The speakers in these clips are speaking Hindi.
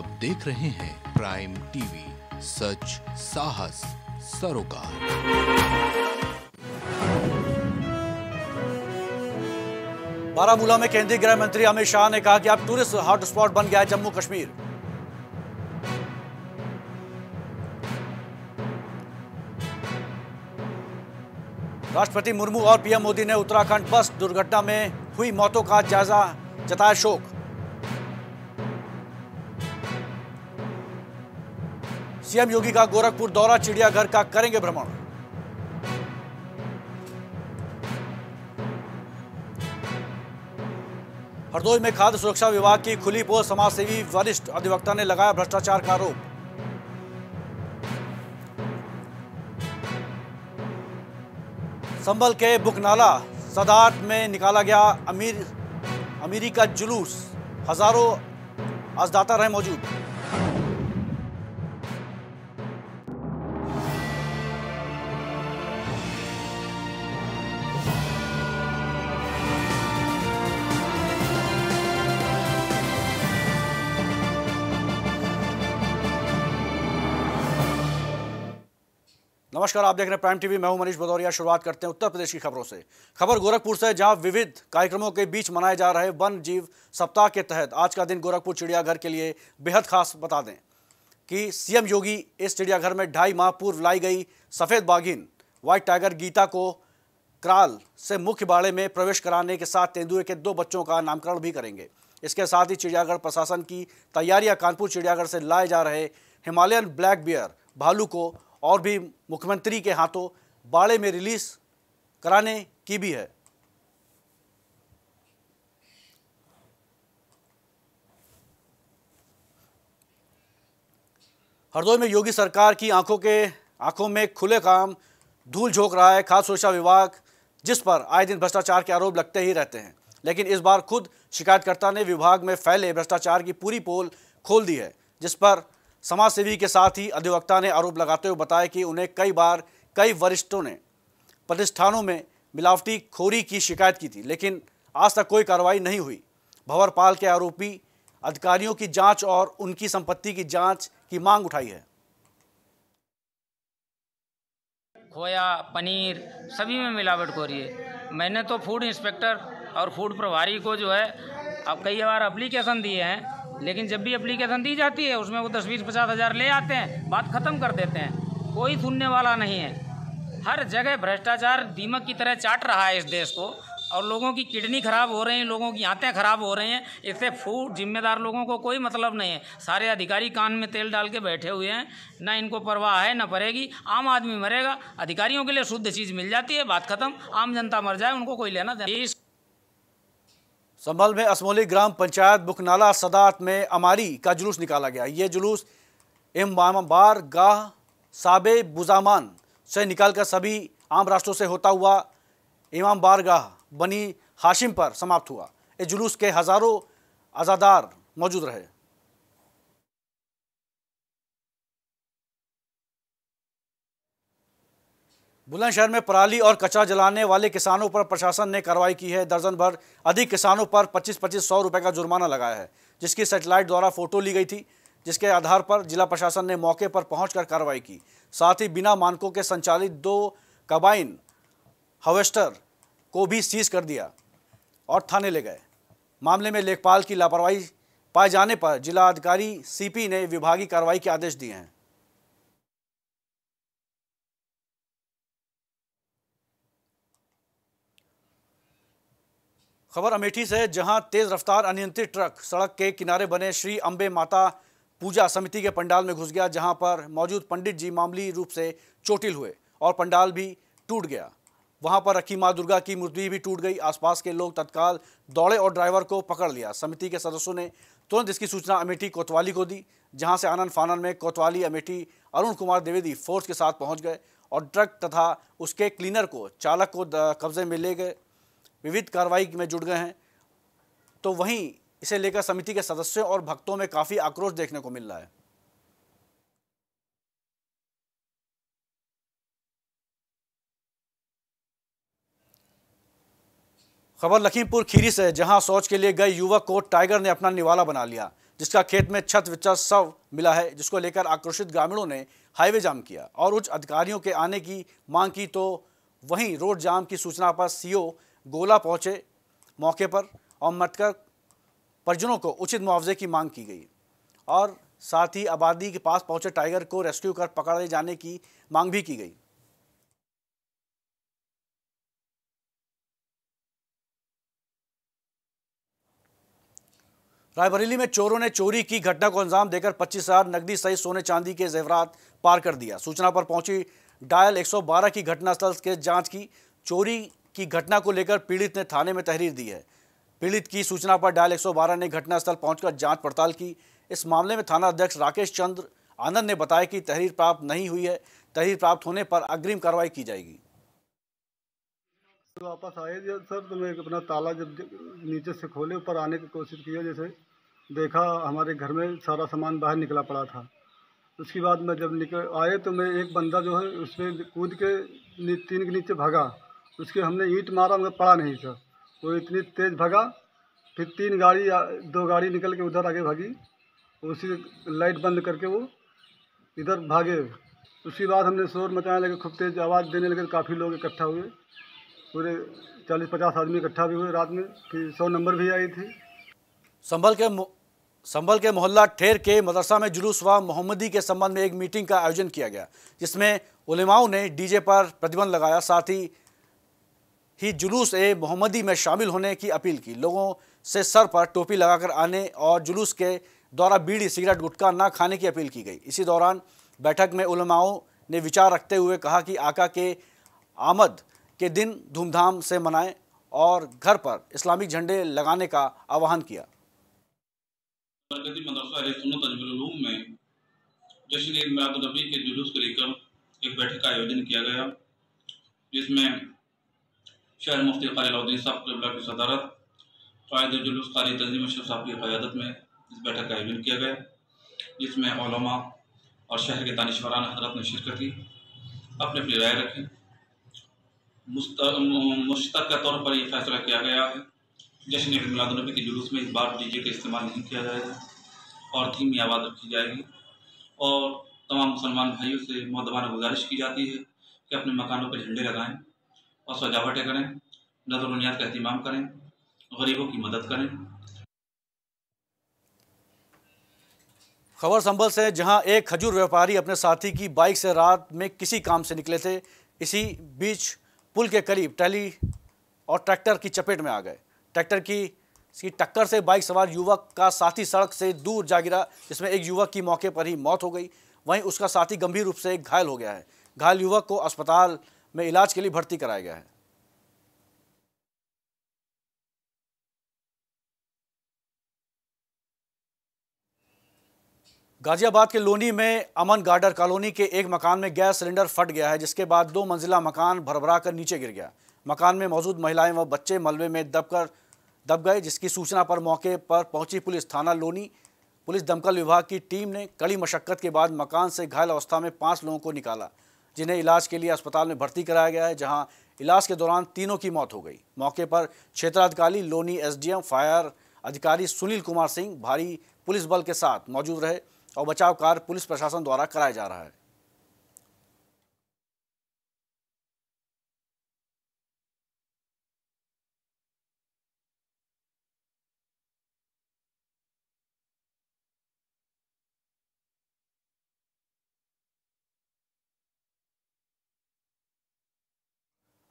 आप देख रहे हैं प्राइम टीवी सच साहस सरोकार बारामूला में केंद्रीय गृह मंत्री अमित शाह ने कहा कि अब टूरिस्ट हॉटस्पॉट बन गया है जम्मू कश्मीर राष्ट्रपति मुर्मू और पीएम मोदी ने उत्तराखंड बस दुर्घटना में हुई मौतों का जायजा जताया शोक सीएम योगी का गोरखपुर दौरा चिड़ियाघर का करेंगे भ्रमण हरदोई में खाद्य सुरक्षा विभाग की खुली पोल समाजसेवी वरिष्ठ अधिवक्ता ने लगाया भ्रष्टाचार का आरोप संबल के बुकनाला सदार्थ में निकाला गया अमीर अमीरी का जुलूस हजारों अजदाता रहे मौजूद नमस्कार आप देख रहे हैं प्राइम टीवी मैं हूं मनीष भदौरिया शुरुआत करते हैं उत्तर प्रदेश की खबरों से खबर गोरखपुर से जहां विविध कार्यक्रमों के बीच मनाए जा रहे वन जीव सप्ताह के तहत आज का दिन गोरखपुर चिड़ियाघर के लिए बेहद खास बता दें कि सीएम योगी इस चिड़ियाघर में ढाई माह पूर्व लाई गई सफ़ेद बाघिन व्हाइट टाइगर गीता को क्राल से मुख्य बाड़े में प्रवेश कराने के साथ तेंदुए के दो बच्चों का नामकरण भी करेंगे इसके साथ ही चिड़ियाघर प्रशासन की तैयारियां कानपुर चिड़ियाघर से लाए जा रहे हिमालयन ब्लैक बियर भालू को और भी मुख्यमंत्री के हाथों बाड़े में रिलीज कराने की भी है हरदोई में योगी सरकार की आंखों के आंखों में खुले काम धूल झोंक रहा है खाद्य सुरक्षा विभाग जिस पर आए दिन भ्रष्टाचार के आरोप लगते ही रहते हैं लेकिन इस बार खुद शिकायतकर्ता ने विभाग में फैले भ्रष्टाचार की पूरी पोल खोल दी है जिस पर समाज सेवी के साथ ही अधिवक्ता ने आरोप लगाते हुए बताया कि उन्हें कई बार कई वरिष्ठों ने प्रतिष्ठानों में मिलावटी खोरी की शिकायत की थी लेकिन आज तक कोई कार्रवाई नहीं हुई भंवरपाल के आरोपी अधिकारियों की जांच और उनकी संपत्ति की जांच की मांग उठाई है खोया पनीर सभी में मिलावट हो रही है मैंने तो फूड इंस्पेक्टर और फूड प्रभारी को जो है अब कई बार अप्लीकेशन दिए हैं लेकिन जब भी अप्लीकेशन दी जाती है उसमें वो दस बीस पचास हज़ार ले आते हैं बात ख़त्म कर देते हैं कोई सुनने वाला नहीं है हर जगह भ्रष्टाचार दीमक की तरह चाट रहा है इस देश को और लोगों की किडनी ख़राब हो रही हैं लोगों की आँतें ख़राब हो रही हैं इससे फूड जिम्मेदार लोगों को कोई मतलब नहीं है सारे अधिकारी कान में तेल डाल के बैठे हुए हैं ना इनको परवाह है ना पड़ेगी आम आदमी मरेगा अधिकारियों के लिए शुद्ध चीज़ मिल जाती है बात ख़त्म आम जनता मर जाए उनको कोई लेना देना संभल में असमोली ग्राम पंचायत बुकनाला सदात में अमारी का जुलूस निकाला गया ये जुलूस इमामबार गाह साबे बुजामान से निकालकर सभी आम रास्तों से होता हुआ इमाम बारगाह बनी हाशिम पर समाप्त हुआ इस जुलूस के हज़ारों आज़ादार मौजूद रहे बुलंदशहर में पराली और कचरा जलाने वाले किसानों पर प्रशासन ने कार्रवाई की है दर्जन भर अधिक किसानों पर पच्चीस पच्चीस सौ रुपये का जुर्माना लगाया है जिसकी सेटेलाइट द्वारा फोटो ली गई थी जिसके आधार पर जिला प्रशासन ने मौके पर पहुंचकर कार्रवाई की साथ ही बिना मानकों के संचालित दो कबाइन हवेस्टर को भी सीज कर दिया और थाने ले गए मामले में लेखपाल की लापरवाही पाए जाने पर जिलाधिकारी सी ने विभागीय कार्रवाई के आदेश दिए हैं खबर अमेठी से जहां तेज रफ्तार अनियंत्रित ट्रक सड़क के किनारे बने श्री अम्बे माता पूजा समिति के पंडाल में घुस गया जहां पर मौजूद पंडित जी मामूली रूप से चोटिल हुए और पंडाल भी टूट गया वहां पर रखी मां दुर्गा की मूर्ति भी टूट गई आसपास के लोग तत्काल दौड़े और ड्राइवर को पकड़ लिया समिति के सदस्यों ने तुरंत इसकी सूचना अमेठी कोतवाली को दी जहाँ से आनंद फानन में कोतवाली अमेठी अरुण कुमार द्विवेदी फोर्स के साथ पहुँच गए और ट्रक तथा उसके क्लीनर को चालक को कब्जे में ले गए विविध कार्रवाई में जुट गए हैं तो वहीं इसे लेकर समिति के सदस्यों और भक्तों में काफ़ी आक्रोश देखने को मिल रहा है खबर लखीमपुर खीरी से जहां शौच के लिए गए युवक को टाइगर ने अपना निवाला बना लिया जिसका खेत में छत विचर शव मिला है जिसको लेकर आक्रोशित ग्रामीणों ने हाईवे जाम किया और उच्च अधिकारियों के आने की मांग की तो वहीं रोड जाम की सूचना पर सीओ गोला पहुंचे मौके पर और मटकर परिजनों को उचित मुआवजे की मांग की गई और साथ ही आबादी के पास पहुंचे टाइगर को रेस्क्यू कर पकड़े जाने की मांग भी की गई रायबरेली में चोरों ने चोरी की घटना को अंजाम देकर पच्चीस हजार नकदी सहित सोने चांदी के जेवरात पार कर दिया सूचना पर पहुंची डायल 112 की घटनास्थल के जांच की चोरी की घटना को लेकर पीड़ित ने थाने में तहरीर दी है पीड़ित की सूचना पर डायल 112 ने घटनास्थल पहुंचकर जांच पड़ताल की इस मामले में थाना अध्यक्ष राकेश चंद्र आनंद ने बताया कि तहरीर प्राप्त नहीं हुई है तहरीर प्राप्त होने पर अग्रिम कार्रवाई की जाएगी तो वापस आए सर तो मैं अपना ताला जब नीचे से खोले ऊपर आने की कोशिश किया जैसे देखा हमारे घर में सारा सामान बाहर निकला पड़ा था उसके बाद मैं जब निकल आए तो मैं एक बंदा जो है उसमें कूद के तीन के नीचे भागा उसके हमने ईट मारा मगर पड़ा नहीं सर वो इतनी तेज़ भगा फिर तीन गाड़ी दो गाड़ी निकल के उधर आगे भागी उसी लाइट बंद करके वो इधर भागे उसके बाद हमने शोर मचाने लगे खूब तेज़ आवाज़ देने लगे तो काफ़ी लोग इकट्ठा हुए पूरे चालीस पचास आदमी इकट्ठा भी हुए रात में फिर सौ नंबर भी आई थी संभल के संभल के मोहल्ला ठेर के मदरसा में जुलूस व मोहम्मदी के संबंध में एक मीटिंग का आयोजन किया गया जिसमें उलिमाओं ने डीजे पर प्रतिबंध लगाया साथ ही ही जुलूस ए मोहम्मदी में शामिल होने की अपील की लोगों से सर पर टोपी लगाकर आने और जुलूस के द्वारा बीड़ी सिगरेट गुटखा ना खाने की अपील की गई इसी दौरान बैठक में उलमाओं ने विचार रखते हुए कहा कि आका के आमद के दिन धूमधाम से मनाएं और घर पर इस्लामिक झंडे लगाने का आह्वान किया जश्न ईद मिलादुलनबी के जुलूस को लेकर एक बैठक का आयोजन किया गया जिसमें शहर मुफ्ती कालीउद्दीन साहब कबला की सदारत कायद जुलूस कारी तंजीम अशरफ साहब की क्यादत में इस बैठक का आयोजन किया गया जिसमें ओलमा और शहर के दानश्वरान हजरत ने शिरकत की अपने अपनी राय रखी मुश्तर के तौर पर यह फैसला किया गया है जश्न मिलादनबी के जुलूस में इस बार डी जे का इस्तेमाल नहीं किया जाएगा और धीमी आवाज़ रखी जाएगी और तमाम मुसलमान भाइयों से मौदबाना गुजारिश की जाती है कि अपने मकानों पर झंडे लगाएं और सजावटें करें नजरुनियात का अहतमाम करें गरीबों की मदद करें खबर संभल से जहां एक खजूर व्यापारी अपने साथी की बाइक से रात में किसी काम से निकले थे इसी बीच पुल के करीब टैली और ट्रैक्टर की चपेट में आ गए ट्रैक्टर की इसकी टक्कर से बाइक सवार युवक का साथी सड़क से दूर जा गिरा जिसमें एक युवक की मौके पर ही मौत हो गई वहीं उसका साथी गंभीर रूप से घायल हो गया है घायल युवक को अस्पताल में इलाज के लिए भर्ती कराया गया है गाजियाबाद के लोनी में अमन गार्डर कॉलोनी के एक मकान में गैस सिलेंडर फट गया है जिसके बाद दो मंजिला मकान भरभरा कर नीचे गिर गया मकान में मौजूद महिलाएं व बच्चे मलबे में दबकर दब गए जिसकी सूचना पर मौके पर पहुंची पुलिस थाना लोनी पुलिस दमकल विभाग की टीम ने कड़ी मशक्कत के बाद मकान से घायल अवस्था में पांच लोगों को निकाला जिन्हें इलाज के लिए अस्पताल में भर्ती कराया गया है जहां इलाज के दौरान तीनों की मौत हो गई मौके पर क्षेत्राधिकारी लोनी एसडीएम फायर अधिकारी सुनील कुमार सिंह भारी पुलिस बल के साथ मौजूद रहे और बचाव कार्य पुलिस प्रशासन द्वारा कराया जा रहा है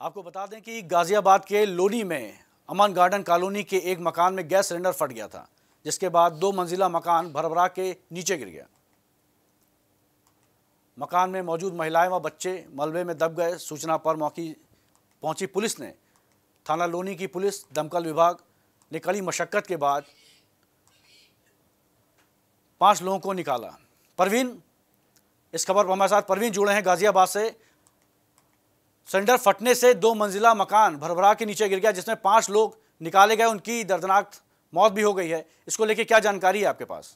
आपको बता दें कि गाज़ियाबाद के लोनी में अमन गार्डन कॉलोनी के एक मकान में गैस सिलेंडर फट गया था जिसके बाद दो मंजिला मकान भरभरा के नीचे गिर गया मकान में मौजूद महिलाएं व बच्चे मलबे में दब गए सूचना पर मौके पहुंची पुलिस ने थाना लोनी की पुलिस दमकल विभाग ने कड़ी मशक्क़त के बाद पांच लोगों को निकाला परवीन इस खबर पर हमारे साथ परवीन जुड़े हैं गाज़ियाबाद से सिलेंडर फटने से दो मंजिला मकान भरभरा के नीचे गिर गया जिसमें पांच लोग निकाले गए उनकी दर्दनाक मौत भी हो गई है इसको लेके क्या जानकारी है आपके पास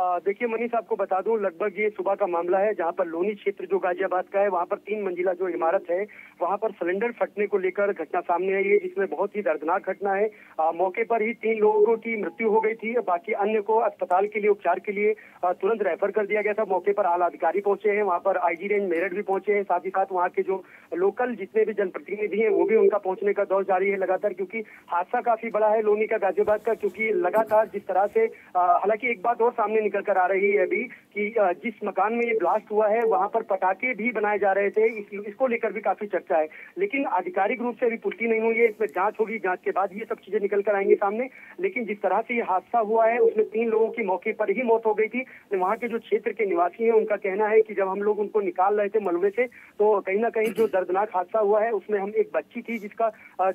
देखिए मनीष आपको बता दूं लगभग ये सुबह का मामला है जहां पर लोनी क्षेत्र जो गाजियाबाद का है वहां पर तीन मंजिला जो इमारत है वहां पर सिलेंडर फटने को लेकर घटना सामने आई है जिसमें बहुत ही दर्दनाक घटना है आ, मौके पर ही तीन लोगों की मृत्यु हो गई थी बाकी अन्य को अस्पताल के लिए उपचार के लिए आ, तुरंत रेफर कर दिया गया था मौके पर आला अधिकारी पहुंचे हैं वहां पर आईजी रेंज मेरठ भी पहुंचे हैं साथ ही साथ वहां के जो लोकल जितने भी जनप्रतिनिधि हैं वो भी उनका पहुंचने का दौर जारी है लगातार क्योंकि हादसा काफी बड़ा है लोनी का गाजियाबाद का क्योंकि लगातार जिस तरह से हालांकि एक बात और सामने निकल कर आ रही है अभी कि जिस मकान में ये ब्लास्ट हुआ है वहां पर पटाखे भी बनाए जा रहे थे इस, इसको लेकर भी काफी चर्चा है लेकिन आधिकारिक रूप से अभी पुष्टि नहीं हुई है इसमें जांच होगी जांच के बाद ये सब चीजें निकल कर आएंगी सामने लेकिन जिस तरह से ये हादसा हुआ है उसमें तीन लोगों की मौके पर ही मौत हो गई थी वहाँ के जो क्षेत्र के निवासी है उनका कहना है कि जब हम लोग उनको निकाल रहे थे मलबे से तो कहीं ना कहीं जो दर्दनाक हादसा हुआ है उसमें हम एक बच्ची थी जिसका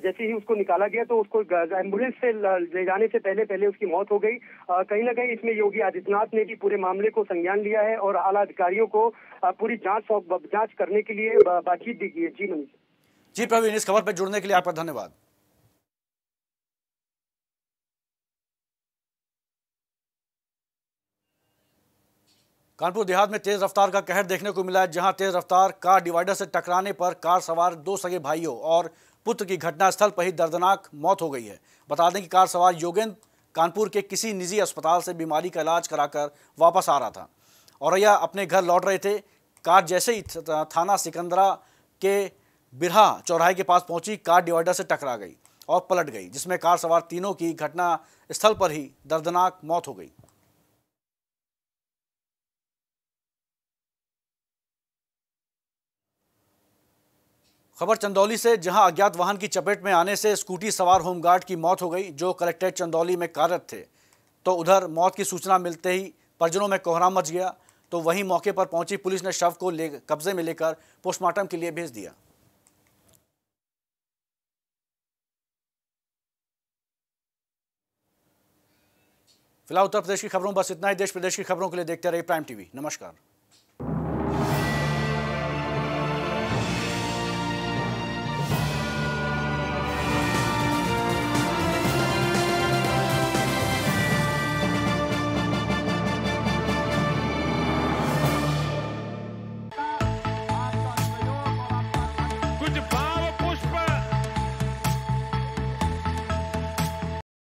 जैसे ही उसको निकाला गया तो उसको एम्बुलेंस से ले जाने से पहले पहले उसकी मौत हो गई कहीं ना कहीं इसमें योगी आदित्यनाथ अदालत ने भी पूरे मामले को संज्ञान लिया है और आला अधिकारियों को पूरी जांच जांच करने के लिए बातचीत दी गई है जी मनीष जी प्रवीण इस खबर पर जुड़ने के लिए आपका धन्यवाद कानपुर देहात में तेज रफ्तार का कहर देखने को मिला है जहां तेज रफ्तार कार डिवाइडर से टकराने पर कार सवार दो सगे भाइयों और पुत्र की घटनास्थल पर ही दर्दनाक मौत हो गई है बता दें कि कार सवार योगेंद्र कानपुर के किसी निजी अस्पताल से बीमारी का इलाज कराकर वापस आ रहा था औरैया अपने घर लौट रहे थे कार जैसे ही थाना सिकंदरा के बिरहा चौराहे के पास पहुंची कार डिवाइडर से टकरा गई और पलट गई जिसमें कार सवार तीनों की घटना स्थल पर ही दर्दनाक मौत हो गई खबर चंदौली से जहां अज्ञात वाहन की चपेट में आने से स्कूटी सवार होमगार्ड की मौत हो गई जो कलेक्ट्रेट चंदौली में कार्यरत थे तो उधर मौत की सूचना मिलते ही परिजनों में कोहराम मच गया तो वहीं मौके पर पहुंची पुलिस ने शव को ले कब्जे में लेकर पोस्टमार्टम के लिए भेज दिया फिलहाल उत्तर प्रदेश की खबरों बस इतना ही देश प्रदेश की खबरों के लिए देखते रहिए प्राइम टीवी नमस्कार